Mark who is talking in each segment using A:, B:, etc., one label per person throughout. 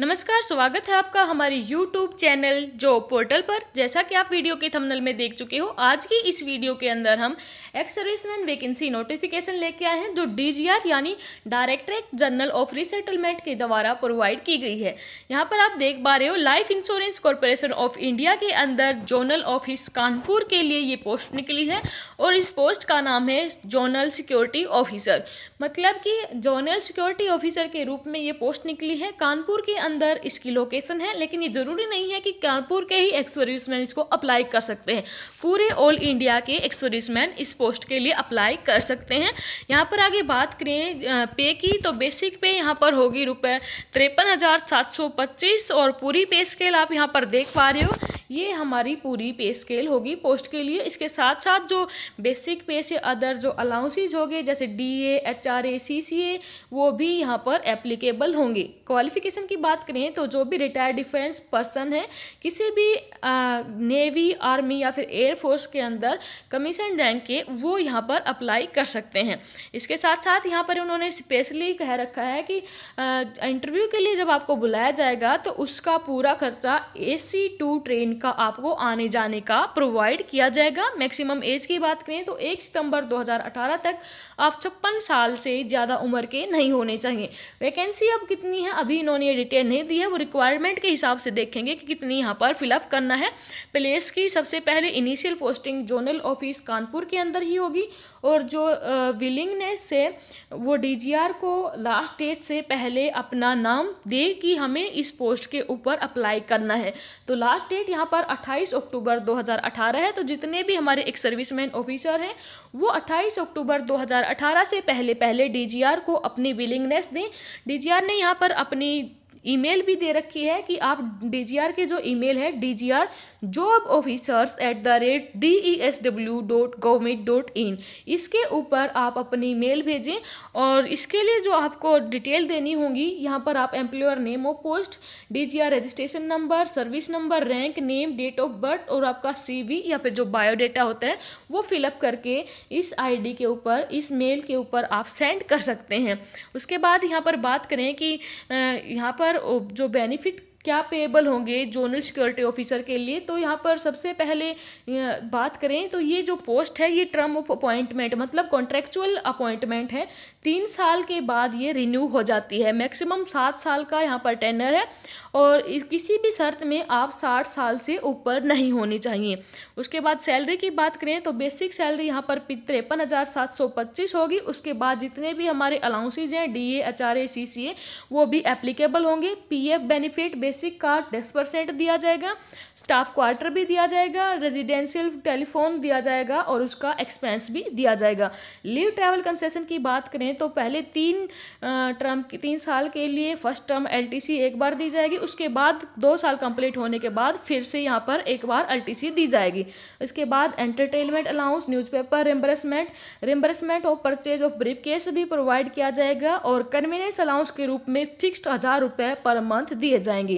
A: नमस्कार स्वागत है आपका हमारे YouTube चैनल जो पोर्टल पर जैसा कि आप वीडियो के थंबनेल में देख चुके हो आज की इस वीडियो के अंदर हम एक्स सर्विसमैन वैकेंसी नोटिफिकेशन लेके आए हैं जो डीजीआर यानी डायरेक्टरेट जनरल ऑफ रिसेटलमेंट के द्वारा प्रोवाइड की गई है यहाँ पर आप देख पा रहे हो life insurance corporation of India के अंदर जोनल ऑफिस कानपुर के लिए ये पोस्ट निकली है और इस पोस्ट का नाम है जोनल सिक्योरिटी ऑफिसर मतलब कि जोनल सिक्योरिटी ऑफिसर के रूप में ये पोस्ट निकली है कानपुर के अंदर इसकी लोकेशन है लेकिन ये ज़रूरी नहीं है कि कानपुर के ही एक्स सर्विसमैन इसको अप्लाई कर सकते हैं पूरे ऑल इंडिया के एक्स सर्विसमैन इस पोस्ट के लिए अप्लाई कर सकते हैं यहाँ पर आगे बात करें पे की तो बेसिक पे यहाँ पर होगी रुपये तिरपन और पूरी पे स्केल आप यहाँ पर देख पा रहे हो ये हमारी पूरी पे स्केल होगी पोस्ट के लिए इसके साथ साथ जो बेसिक पे से अदर जो अलाउंसेज हो गए जैसे D A H R A C C A वो भी यहाँ पर एप्लीकेबल होंगे क्वालिफिकेशन की बात करें तो जो भी रिटायर्ड डिफेंस पर्सन है किसी भी आ, नेवी आर्मी या फिर एयरफोर्स के अंदर कमीशन रैंक के वो यहाँ पर अप्लाई कर सकते हैं इसके साथ साथ यहाँ पर उन्होंने स्पेशली कह रखा है कि इंटरव्यू के लिए जब आपको बुलाया जाएगा तो उसका पूरा खर्चा ए सी टू ट्रेन का आपको आने जाने का प्रोवाइड किया जाएगा मैक्सिमम एज की बात करें तो एक सितंबर 2018 तक आप छप्पन साल से ज़्यादा उम्र के नहीं होने चाहिए वैकेंसी अब कितनी है अभी इन्होंने डिटेल नहीं दी है वो रिक्वायरमेंट के हिसाब से देखेंगे कि कितनी यहाँ पर फिलअप करना है प्लेस की सबसे पहले initial posting zonal office Kanpur के अंदर ही होगी और जो विलिंगनेस है वो डीजीआर को लास्ट डेट से पहले अपना नाम दे कि हमें इस पोस्ट के ऊपर अप्लाई करना है तो लास्ट डेट यहाँ पर 28 अक्टूबर 2018 है तो जितने भी हमारे एक सर्विसमैन ऑफिसर हैं वो 28 अक्टूबर 2018 से पहले पहले डीजीआर को अपनी विलिंगनेस दें डीजीआर ने यहाँ पर अपनी ईमेल भी दे रखी है कि आप डीजीआर के जो ईमेल है DGR job officers at the rate D E S W dot government dot in इसके ऊपर आप अपनी मेल भेजें और इसके लिए जो आपको डिटेल देनी होगी यहाँ पर आप employer name of post DGR registration number service number rank name date of birth और आपका वी या फिर जो बायोडेटा होता है वो फिलअप करके इस डी के ऊपर इस मेल के ऊपर आप सेंड कर सकते हैं उसके बाद यहाँ पर बात करें कि यहाँ पर पर जो बेनिफिट क्या पेएबल होंगे जोनल सिक्योरिटी ऑफिसर के लिए तो यहाँ पर सबसे पहले बात करें तो ये जो पोस्ट है ये टर्म ऑफ अपॉइंटमेंट मतलब कॉन्ट्रेक्चुअल अपॉइंटमेंट है तीन साल के बाद ये रिन्यू हो जाती है मैक्सिमम सात साल का यहाँ पर टेनर है और किसी भी शर्त में आप साठ साल से ऊपर नहीं होनी चाहिए उसके बाद सैलरी की बात करें तो बेसिक सैलरी यहाँ पर तिरपन हज़ार सात सौ पच्चीस होगी उसके बाद जितने भी हमारे अलाउंसेज हैं D A H R A C C A वो भी एप्लीकेबल होंगे पी एफ बेनिफिट बेसिक का दस परसेंट दिया जाएगा स्टाफ क्वार्टर भी दिया जाएगा रेजिडेंशियल टेलीफोन दिया जाएगा और उसका एक्सपेंस भी दिया जाएगा लीव ट्रैवल कंसेशन की बात करें तो पहले तीन टर्म तीन साल के लिए फर्स्ट टर्म एल एक बार दी जाएगी उसके बाद दो साल कंप्लीट होने के बाद फिर से यहाँ पर एक बार एल दी जाएगी इसके बाद entertainment allowance newspaper reimbursement reimbursement और परचेज ऑफ ब्रीफ केस भी प्रोवाइड किया जाएगा और कन्वीनियंस अलाउंस के रूप में फिक्स्ड हज़ार रुपये पर मंथ दिए जाएंगे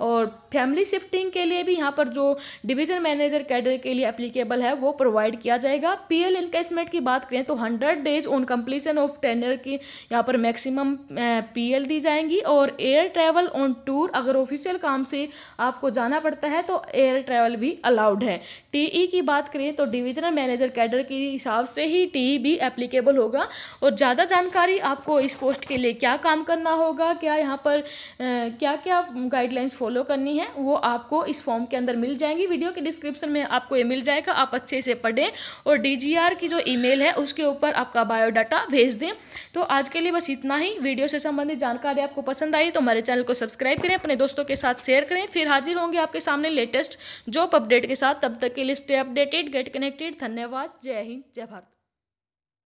A: और फैमिली शिफ्टिंग के लिए भी यहाँ पर जो डिवीजन मैनेजर कैडर के लिए एप्लीकेबल है वो प्रोवाइड किया जाएगा पी एल की बात करें तो hundred days on completion of tender की यहाँ पर मैक्सिमम पी एल दी जाएंगी और एयर ट्रैवल ऑन टूर अगर ऑफिशियल काम से आपको जाना पड़ता है तो एयर ट्रैवल भी अलाउड है टी ई e की बात करें तो डिविजनल मैनेजर कैडर के हिसाब से ही टी ई e भी एप्लीकेबल होगा और ज़्यादा जानकारी आपको इस पोस्ट के लिए क्या काम करना होगा क्या यहाँ पर क्या क्या गाइडलाइंस फॉलो फॉलो करनी है वो आपको इस फॉर्म के अंदर मिल जाएंगी वीडियो के डिस्क्रिप्शन में आपको ये मिल जाएगा आप अच्छे से पढ़ें और डी की जो ईमेल है उसके ऊपर आपका बायोडाटा भेज दें तो आज के लिए बस इतना ही वीडियो से संबंधित जानकारी आपको पसंद आई तो हमारे चैनल को सब्सक्राइब करें अपने दोस्तों के साथ शेयर करें फिर हाजिर होंगे आपके सामने लेटेस्ट जॉब अपडेट के साथ तब तक के लिए स्टे अपडेटेड गेट कनेक्टेड धन्यवाद जय हिंद जय भारत